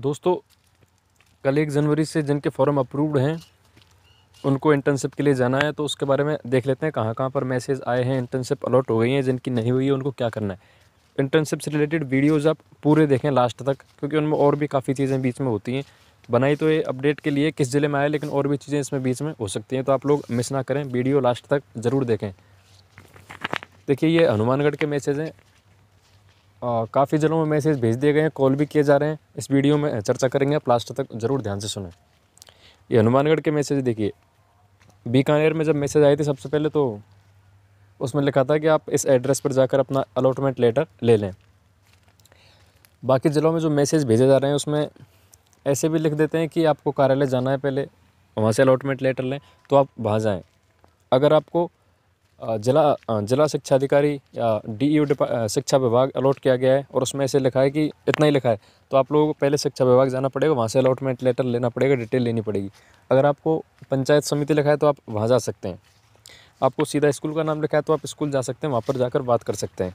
दोस्तों कल एक जनवरी से जिनके फॉर्म अप्रूव्ड हैं उनको इंटर्नशिप के लिए जाना है तो उसके बारे में देख लेते हैं कहाँ कहाँ पर मैसेज आए हैं इंटर्नशिप अलॉट हो गई हैं जिनकी नहीं हुई है उनको क्या करना है इंटर्नशिप से रिलेटेड वीडियोज़ आप पूरे देखें लास्ट तक क्योंकि उनमें और भी काफ़ी चीज़ें बीच में होती हैं बनाई तो ये अपडेट के लिए किस ज़िले में आए लेकिन और भी चीज़ें इसमें बीच में हो सकती हैं तो आप लोग मिस ना करें वीडियो लास्ट तक ज़रूर देखें देखिए ये हनुमानगढ़ के मैसेज हैं काफ़ी ज़िलों में मैसेज भेज दिए गए हैं कॉल भी किए जा रहे हैं इस वीडियो में चर्चा करेंगे आप लास्ट तक ज़रूर ध्यान से सुने ये हनुमानगढ़ के मैसेज देखिए बीकानेर में जब मैसेज आए थे सबसे पहले तो उसमें लिखा था कि आप इस एड्रेस पर जाकर अपना अलॉटमेंट लेटर ले लें बाकी ज़िलों में जो मैसेज भेजे जा रहे हैं उसमें ऐसे भी लिख देते हैं कि आपको कार्यालय जाना है पहले वहाँ से अलॉटमेंट लेटर लें तो आप वहाँ जाएँ अगर आपको जिला जिला शिक्षा अधिकारी या e डीईओ शिक्षा विभाग अलॉट किया गया है और उसमें ऐसे लिखा है कि इतना ही लिखा है तो आप लोगों को पहले शिक्षा विभाग जाना पड़ेगा वहाँ से अलॉटमेंट लेटर लेना पड़ेगा डिटेल लेनी पड़ेगी अगर आपको पंचायत समिति लिखा है तो आप वहाँ जा सकते हैं आपको सीधा स्कूल का नाम लिखा है तो आप स्कूल जा सकते हैं वहाँ पर जाकर बात कर सकते हैं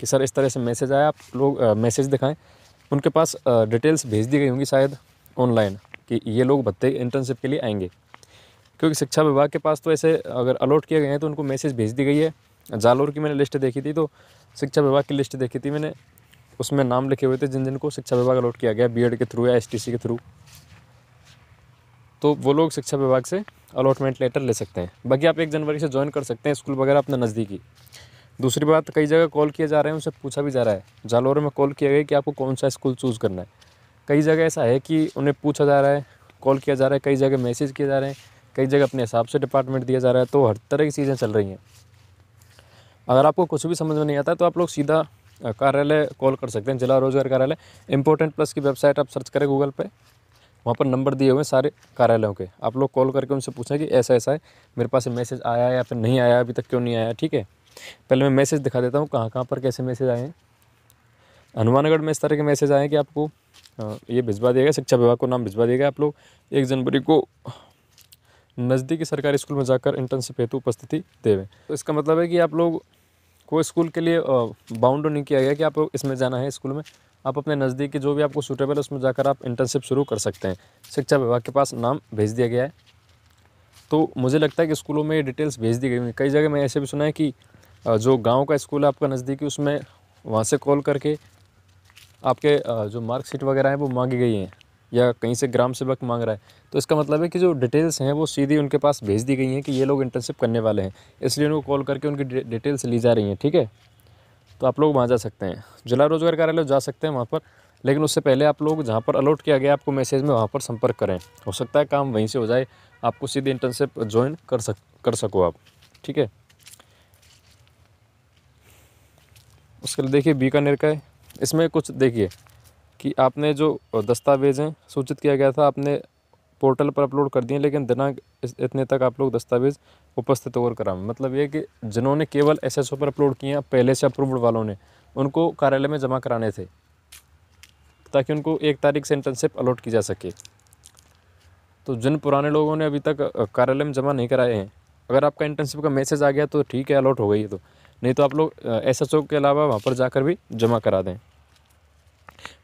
कि सर इस तरह से मैसेज आया आप लोग मैसेज दिखाएँ उनके पास डिटेल्स भेज दी गई होंगी शायद ऑनलाइन कि ये लोग भत्ते इंटर्नशिप के लिए आएंगे क्योंकि शिक्षा विभाग के पास तो ऐसे अगर अलॉट किए गए हैं तो उनको मैसेज भेज दी गई है जालोर की मैंने लिस्ट देखी थी तो शिक्षा विभाग की लिस्ट देखी थी मैंने उसमें नाम लिखे हुए थे जिन जिनको शिक्षा विभाग अलॉट किया गया बीएड के थ्रू या एसटीसी के थ्रू तो वो लोग शिक्षा विभाग से अलॉटमेंट लेटर ले सकते हैं बाकी आप एक जनवरी से ज्वाइन कर सकते हैं स्कूल वगैरह अपने नज़दीकी दूसरी बात कई जगह कॉल किए जा रहे हैं उनसे पूछा भी जा रहा है जालोर में कॉल किया गया कि आपको कौन सा स्कूल चूज़ करना है कई जगह ऐसा है कि उन्हें पूछा जा रहा है कॉल किया जा रहा है कई जगह मैसेज किए जा रहे हैं कई जगह अपने हिसाब से डिपार्टमेंट दिया जा रहा है तो हर तरह की चीज़ें चल रही हैं अगर आपको कुछ भी समझ में नहीं आता तो आप लोग सीधा कार्यालय कॉल कर सकते हैं जिला रोजगार कार्यालय इम्पोर्टेंट प्लस की वेबसाइट आप सर्च करें गूगल पे वहाँ पर नंबर दिए हुए हैं सारे कार्यालयों के आप लोग कॉल करके उनसे पूछें कि ऐसा ऐसा है मेरे पास मैसेज आया या फिर नहीं आया अभी तक क्यों नहीं आया ठीक है पहले मैं मैसेज दिखा देता हूँ कहाँ कहाँ पर कैसे मैसेज आए हैं हनुमानगढ़ में इस तरह के मैसेज आए हैं कि आपको ये भिजवा दिया गया शिक्षा विभाग को नाम भिजवा दिया गया आप लोग एक जनवरी को नज़दीकी सरकारी स्कूल में जाकर इंटर्नशिप हेतु उपस्थिति देवें तो इसका मतलब है कि आप लोग को स्कूल के लिए बाउंड नहीं किया गया कि आप इसमें जाना है स्कूल में आप अपने नज़दीकी जो भी आपको सूटेबल है उसमें जाकर आप इंटर्नशिप शुरू कर सकते हैं शिक्षा विभाग के पास नाम भेज दिया गया है तो मुझे लगता है कि स्कूलों में ये डिटेल्स भेज दी गई हैं कई जगह मैं ऐसे भी सुना है कि जो गाँव का स्कूल है आपका नज़दीकी उसमें वहाँ से कॉल करके आपके जो मार्कशीट वगैरह हैं वो मांगी गई हैं या कहीं से ग्राम सेवक मांग रहा है तो इसका मतलब है कि जो डिटेल्स हैं वो सीधी उनके पास भेज दी गई हैं कि ये लोग इंटर्नशिप करने वाले हैं इसलिए उनको कॉल करके उनकी डिटेल्स ली जा रही हैं ठीक है तो आप लोग वहाँ जा सकते हैं जिला रोजगार कार्यालय जा सकते हैं वहाँ पर लेकिन उससे पहले आप लोग जहाँ पर अलॉट किया गया आपको मैसेज में वहाँ पर संपर्क करें हो सकता है काम वहीं से हो जाए आपको सीधे इंटर्नशिप ज्वाइन कर सक कर सको आप ठीक है उसके लिए देखिए बीकानेर का है इसमें कुछ देखिए कि आपने जो दस्तावेज़ हैं सूचित किया गया था आपने पोर्टल पर अपलोड कर दिए लेकिन दिनांक इतने तक आप लोग दस्तावेज़ उपस्थित और करा मतलब ये कि जिन्होंने केवल एस एस ओ पर अपलोड किए पहले से अप्रूव्ड वालों ने उनको कार्यालय में जमा कराने थे ताकि उनको एक तारीख से इंटर्नशिप अलॉट की जा सके तो जिन पुराने लोगों ने अभी तक कार्यालय में जमा नहीं कराए हैं अगर आपका इंटर्नशिप का मैसेज आ गया तो ठीक है अलॉट हो गई तो नहीं तो आप लोग एस के अलावा वहाँ पर जाकर भी जमा करा दें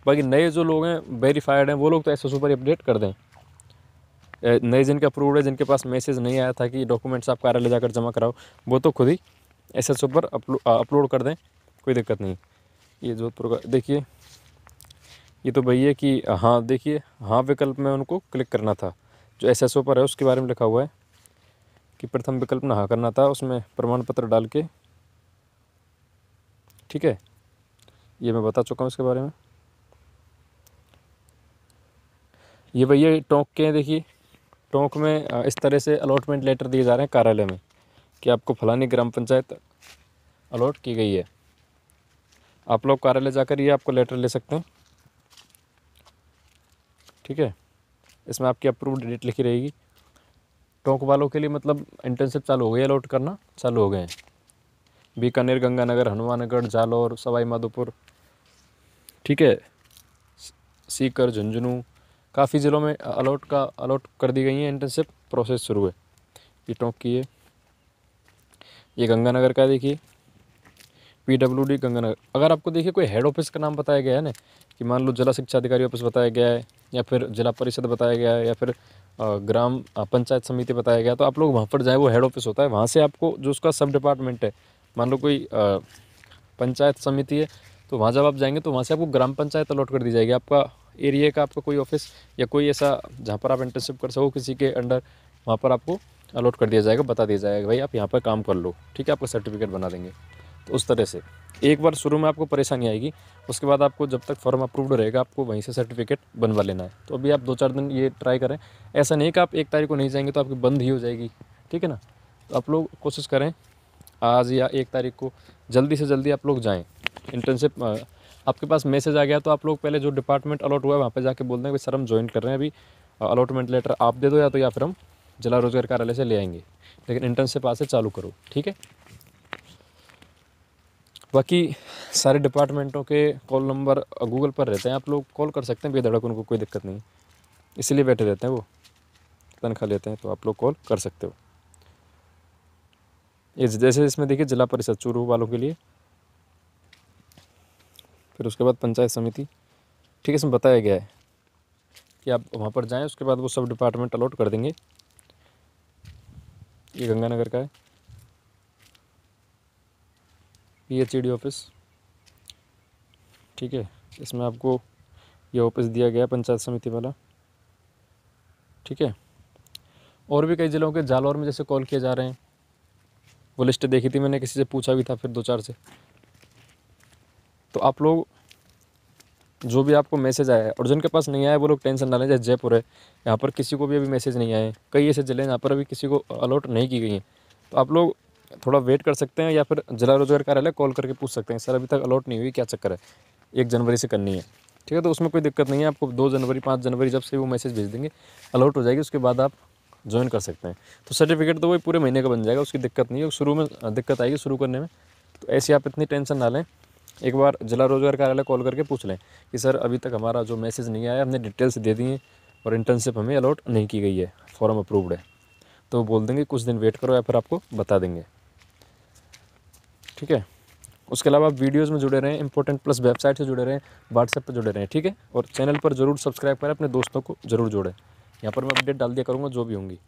बाकी नए जो लोग हैं वेरीफाइड हैं वो लोग तो एस पर अपडेट कर दें नए जिनके अप्रूव है जिनके पास मैसेज नहीं आया था कि डॉक्यूमेंट्स आप कार्यालय जाकर जमा कराओ वो तो खुद ही एस एस पर अपलोड कर दें कोई दिक्कत नहीं ये जोधपुर का देखिए ये तो भैया कि हाँ देखिए हाँ विकल्प में उनको क्लिक करना था जो एस एस पर है उसके बारे में लिखा हुआ है कि प्रथम विकल्प ना करना था उसमें प्रमाण पत्र डाल के ठीक है ये मैं बता चुका हूँ इसके बारे में ये भैया टोंक के हैं देखिए टोंक में इस तरह से अलॉटमेंट लेटर दिए जा रहे हैं कार्यालय में कि आपको फलानी ग्राम पंचायत अलॉट की गई है आप लोग कार्यालय जाकर ये आपको लेटर ले सकते हैं ठीक है इसमें आपकी अप्रूव डेट लिखी रहेगी टोंक वालों के लिए मतलब इंटर्नशिप चालू हो गई अलॉट करना चालू हो गए हैं बीकानेर गंगानगर हनुमानगढ़ जालौर सवाई माधोपुर ठीक है सीकर झुंझुनू काफ़ी ज़िलों में अलॉट का अलॉट कर दी गई हैं इंटर्नशिप प्रोसेस शुरू है ये टॉक की है ये गंगानगर का देखिए पी डब्ल्यू डी गंगानगर अगर आपको देखिए कोई हेड ऑफिस का नाम बताया गया है ना कि मान लो जिला शिक्षा अधिकारी ऑफिस बताया गया है या फिर जिला परिषद बताया गया है या फिर ग्राम पंचायत समिति बताया गया तो आप लोग वहाँ पर जाए वो हेड ऑफिस होता है वहाँ से आपको जो उसका सब डिपार्टमेंट है मान लो कोई पंचायत समिति है तो वहाँ जब आप जाएंगे तो वहाँ से आपको ग्राम पंचायत अलॉट कर दी जाएगी आपका एरिए का आपका कोई ऑफिस या कोई ऐसा जहाँ पर आप इंटर्नशिप कर सको किसी के अंडर वहाँ पर आपको अलॉट कर दिया जाएगा बता दिया जाएगा भाई आप यहाँ पर काम कर लो ठीक है आपका सर्टिफिकेट बना देंगे तो उस तरह से एक बार शुरू में आपको परेशानी आएगी उसके बाद आपको जब तक फॉर्म अप्रूव्ड रहेगा आपको वहीं से सर्टिफिकेट बनवा लेना है तो अभी आप दो चार दिन ये ट्राई करें ऐसा नहीं कि आप एक तारीख को नहीं जाएंगे तो आपकी बंद ही हो जाएगी ठीक है ना तो आप लोग कोशिश करें आज या एक तारीख को जल्दी से जल्दी आप लोग जाएँ इंटर्नशिप आपके पास मैसेज आ गया तो आप लोग पहले जो डिपार्टमेंट अलॉट हुआ है वहाँ पर जाके बोल दें कि सर हम ज्वाइन कर रहे हैं अभी अलॉटमेंट लेटर आप दे दो या तो या फिर हम जिला रोजगार कार्यालय से ले आएंगे लेकिन इंटर्नशिप आज से चालू करो ठीक है बाकी सारे डिपार्टमेंटों के कॉल नंबर गूगल पर रहते हैं आप लोग कॉल कर सकते हैं बेधड़क उनको कोई दिक्कत नहीं इसीलिए बैठे रहते हैं वो तनख्वाह लेते हैं तो आप लोग कॉल कर सकते हो ये जैसे इसमें देखिए जिला परिषद चूरू वालों के लिए फिर उसके बाद पंचायत समिति ठीक है इसमें बताया गया है कि आप वहाँ पर जाएँ उसके बाद वो सब डिपार्टमेंट अलॉट कर देंगे ये गंगानगर का है P H E D office ठीक है इसमें आपको ये ऑफिस दिया गया पंचायत समिति वाला ठीक है और भी कई ज़िलों के जालौर में जैसे कॉल किए जा रहे हैं वो लिस्ट देखी थी मैंने किसी से पूछा भी था फिर दो चार से तो आप लोग जो भी आपको मैसेज आया है और जिनके पास नहीं आया वो लोग टेंशन ना लें जैसे जयपुर है यहाँ पर किसी को भी अभी मैसेज नहीं आए कई ऐसे ज़िले हैं यहाँ पर अभी किसी को अलॉट नहीं की गई हैं तो आप लोग थोड़ा वेट कर सकते हैं या फिर जिला रोजगार कार्यालय कॉल करके पूछ सकते हैं सर अभी तक अलॉट नहीं हुई क्या चक्कर है एक जनवरी से करनी है ठीक है तो उसमें कोई दिक्कत नहीं है आपको दो जनवरी पाँच जनवरी जब से वो मैसेज भेज देंगे अलॉट हो जाएगी उसके बाद आप ज्वाइन कर सकते हैं तो सर्टिफिकेट तो वही पूरे महीने का बन जाएगा उसकी दिक्कत नहीं है शुरू में दिक्कत आएगी शुरू करने में तो ऐसी आप इतनी टेंशन ना लें एक बार जिला रोजगार कार्यालय कॉल करके पूछ लें कि सर अभी तक हमारा जो मैसेज नहीं आया हमने डिटेल्स दे दी और इंटर्नशिप हमें अलॉट नहीं की गई है फॉर्म अप्रूव्ड है तो बोल देंगे कुछ दिन वेट करो या फिर आपको बता देंगे ठीक है उसके अलावा आप वीडियोज़ में जुड़े रहें इंपॉर्टेंट प्लस वेबसाइट से जुड़े रहें व्हाट्सएप पर जुड़े रहें ठीक है और चैनल पर ज़रूर सब्सक्राइब करें अपने दोस्तों को ज़रूर जोड़ें यहाँ पर मैं अपडेट डाल दिया करूँगा जो भी होंगी